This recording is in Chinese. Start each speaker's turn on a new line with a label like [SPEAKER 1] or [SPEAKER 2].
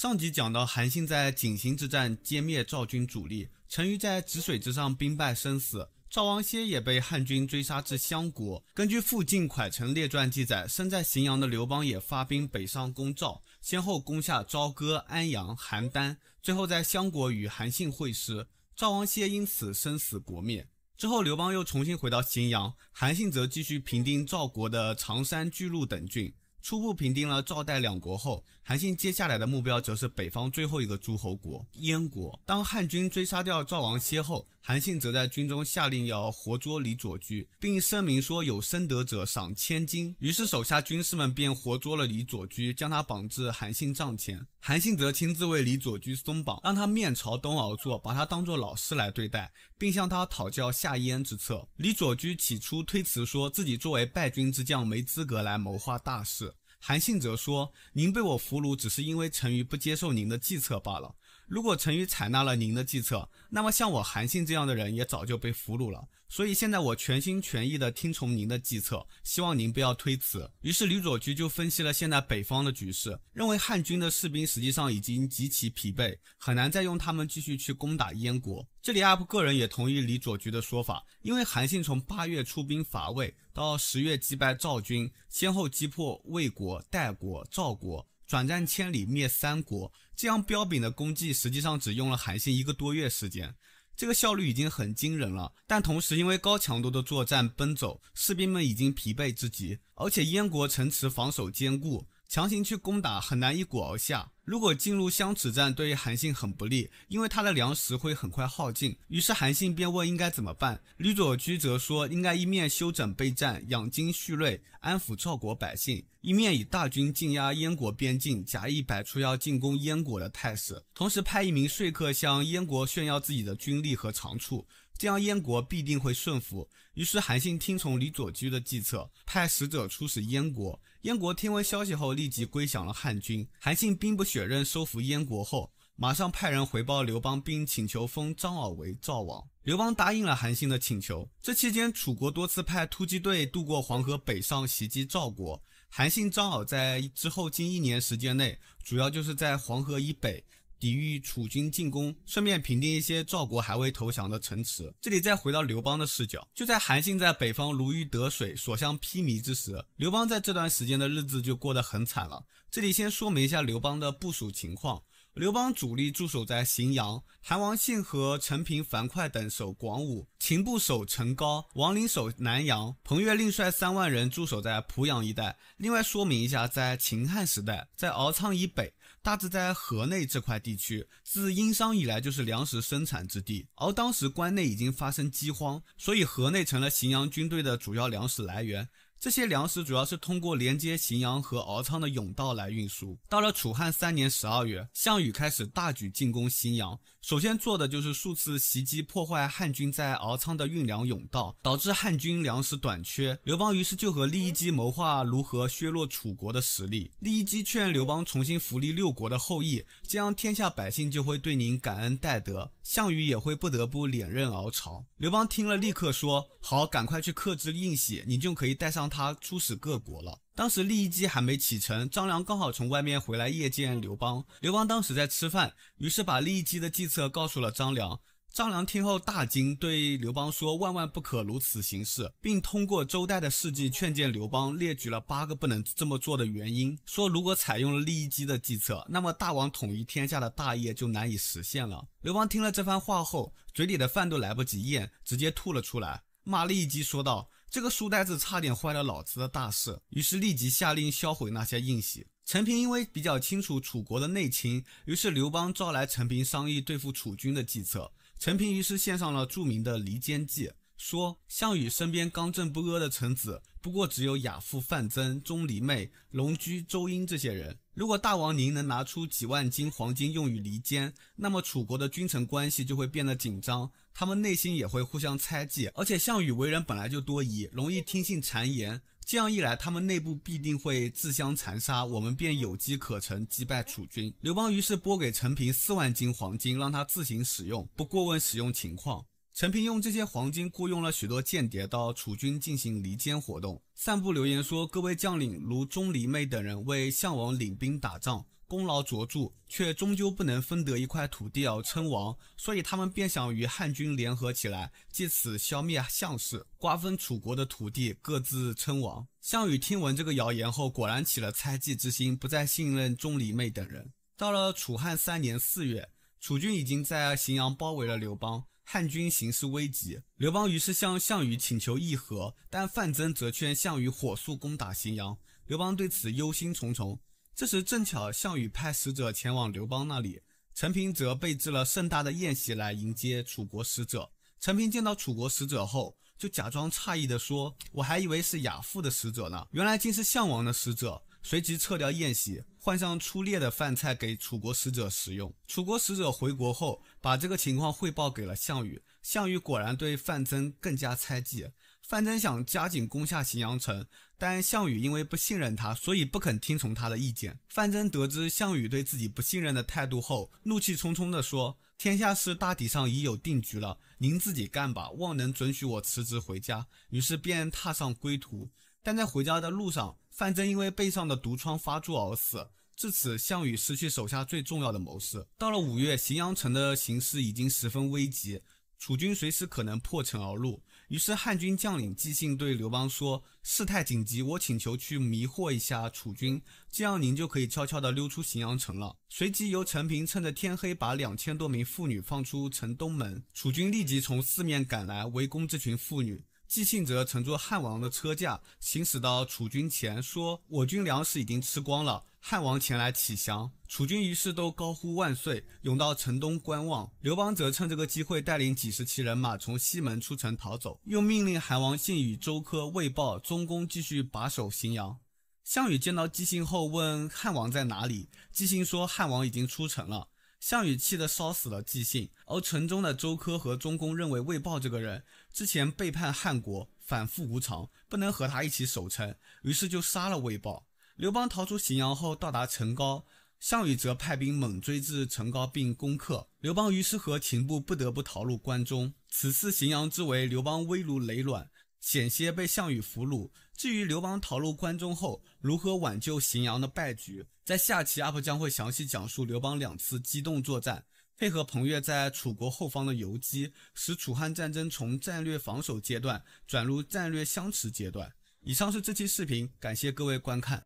[SPEAKER 1] 上集讲到，韩信在井陉之战歼灭赵军主力，陈馀在止水之上兵败身死，赵王歇也被汉军追杀至相国。根据《附晋蒯城列传》记载，身在荥阳的刘邦也发兵北上攻赵，先后攻下朝歌、安阳、邯郸，最后在相国与韩信会师，赵王歇因此身死国灭。之后，刘邦又重新回到荥阳，韩信则继续平定赵国的常山、巨鹿等郡。初步平定了赵代两国后，韩信接下来的目标则是北方最后一个诸侯国燕国。当汉军追杀掉赵王歇后，韩信则在军中下令要活捉李左居，并声明说有生得者赏千金。于是手下军士们便活捉了李左居，将他绑至韩信帐前。韩信则亲自为李左居松绑，让他面朝东而坐，把他当作老师来对待，并向他讨教下燕之策。李左居起初推辞，说自己作为败军之将，没资格来谋划大事。韩信则说：“您被我俘虏，只是因为陈馀不接受您的计策罢了。”如果陈宇采纳了您的计策，那么像我韩信这样的人也早就被俘虏了。所以现在我全心全意地听从您的计策，希望您不要推辞。于是李左车就分析了现在北方的局势，认为汉军的士兵实际上已经极其疲惫，很难再用他们继续去攻打燕国。这里 UP 个人也同意李左车的说法，因为韩信从八月出兵伐魏到十月击败赵军，先后击破魏国、代国、赵国。转战千里灭三国，这样彪炳的功绩，实际上只用了韩信一个多月时间，这个效率已经很惊人了。但同时，因为高强度的作战奔走，士兵们已经疲惫至极，而且燕国城池防守坚固。强行去攻打很难一鼓而下。如果进入相持战，对于韩信很不利，因为他的粮食会很快耗尽。于是韩信便问应该怎么办。吕左居则说，应该一面休整备战、养精蓄锐、安抚赵国百姓，一面以大军镇压燕国边境，假意摆出要进攻燕国的态势，同时派一名说客向燕国炫耀自己的军力和长处。这样，燕国必定会顺服。于是，韩信听从李左车的计策，派使者出使燕国。燕国听闻消息后，立即归降了汉军。韩信兵不血刃收服燕国后，马上派人回报刘邦，并请求封张敖为赵王。刘邦答应了韩信的请求。这期间，楚国多次派突击队渡过黄河北上袭击赵国。韩信、张敖在之后近一年时间内，主要就是在黄河以北。抵御楚军进攻，顺便平定一些赵国还未投降的城池。这里再回到刘邦的视角，就在韩信在北方如鱼得水、所向披靡之时，刘邦在这段时间的日子就过得很惨了。这里先说明一下刘邦的部署情况。刘邦主力驻守在荥阳，韩王信和陈平、樊哙等守广武，秦部守陈皋，王陵守南阳，彭越另率三万人驻守在濮阳一带。另外说明一下，在秦汉时代，在敖仓以北，大致在河内这块地区，自殷商以来就是粮食生产之地，而当时关内已经发生饥荒，所以河内成了荥阳军队的主要粮食来源。这些粮食主要是通过连接荥阳和敖仓的甬道来运输。到了楚汉三年十二月，项羽开始大举进攻荥阳，首先做的就是数次袭击破坏汉军在敖仓的运粮甬道，导致汉军粮食短缺。刘邦于是就和利益基谋划如何削弱楚国的实力。利益基劝刘邦重新扶立六国的后裔，这样天下百姓就会对您感恩戴德，项羽也会不得不连任敖朝。刘邦听了立刻说：“好，赶快去克制硬玺，你就可以带上。”他出使各国了。当时利益姬还没启程，张良刚好从外面回来夜见刘邦。刘邦当时在吃饭，于是把利益姬的计策告诉了张良。张良听后大惊，对刘邦说：“万万不可如此行事。”并通过周代的事迹劝谏刘邦，列举了八个不能这么做的原因，说如果采用了利益姬的计策，那么大王统一天下的大业就难以实现了。刘邦听了这番话后，嘴里的饭都来不及咽，直接吐了出来，骂益姬说道。这个书呆子差点坏了老子的大事，于是立即下令销毁那些印玺。陈平因为比较清楚楚国的内情，于是刘邦召来陈平商议对付楚军的计策。陈平于是献上了著名的离间计。说项羽身边刚正不阿的臣子，不过只有亚父范增、钟离昧、龙驹、周英这些人。如果大王您能拿出几万斤黄金用于离间，那么楚国的君臣关系就会变得紧张，他们内心也会互相猜忌。而且项羽为人本来就多疑，容易听信谗言。这样一来，他们内部必定会自相残杀，我们便有机可乘，击败楚军。刘邦于是拨给陈平四万斤黄金，让他自行使用，不过问使用情况。陈平用这些黄金雇佣了许多间谍到楚军进行离间活动，散布留言说各位将领如钟离昧等人为项王领兵打仗，功劳卓著，却终究不能分得一块土地而称王，所以他们便想与汉军联合起来，借此消灭项氏，瓜分楚国的土地，各自称王。项羽听闻这个谣言后，果然起了猜忌之心，不再信任钟离昧等人。到了楚汉三年四月，楚军已经在荥阳包围了刘邦。汉军形势危急，刘邦于是向项羽请求议和，但范增则劝项羽火速攻打咸阳。刘邦对此忧心忡忡。这时正巧项羽派使者前往刘邦那里，陈平则备置了盛大的宴席来迎接楚国使者。陈平见到楚国使者后，就假装诧异的说：“我还以为是亚父的使者呢，原来竟是项王的使者。”随即撤掉宴席，换上粗劣的饭菜给楚国使者食用。楚国使者回国后，把这个情况汇报给了项羽。项羽果然对范增更加猜忌。范增想加紧攻下荥阳城，但项羽因为不信任他，所以不肯听从他的意见。范增得知项羽对自己不信任的态度后，怒气冲冲地说：“天下事大体上已有定局了，您自己干吧，望能准许我辞职回家。”于是便踏上归途。但在回家的路上，范增因为背上的毒疮发作而死。至此，项羽失去手下最重要的谋士。到了五月，荥阳城的形势已经十分危急，楚军随时可能破城而入。于是，汉军将领季信对刘邦说：“事态紧急，我请求去迷惑一下楚军，这样您就可以悄悄地溜出荥阳城了。”随即，由陈平趁着天黑，把两千多名妇女放出城东门。楚军立即从四面赶来围攻这群妇女。姬信则乘坐汉王的车驾，行驶到楚军前，说：“我军粮食已经吃光了，汉王前来乞降。”楚军于是都高呼万岁，涌到城东观望。刘邦则趁这个机会，带领几十骑人马从西门出城逃走，又命令韩王信与周苛、魏豹、中公继续把守荥阳。项羽见到姬信后，问：“汉王在哪里？”姬信说：“汉王已经出城了。”项羽气得烧死了季信，而城中的周苛和中公认为魏豹这个人之前背叛汉国，反复无常，不能和他一起守城，于是就杀了魏豹。刘邦逃出荥阳后，到达成皋，项羽则派兵猛追至成皋并攻克，刘邦于是和秦部不得不逃入关中。此次荥阳之围，刘邦危如累卵。险些被项羽俘虏。至于刘邦逃入关中后如何挽救荥阳的败局，在下期 UP 将会详细讲述刘邦两次机动作战，配合彭越在楚国后方的游击，使楚汉战争从战略防守阶段转入战略相持阶段。以上是这期视频，感谢各位观看。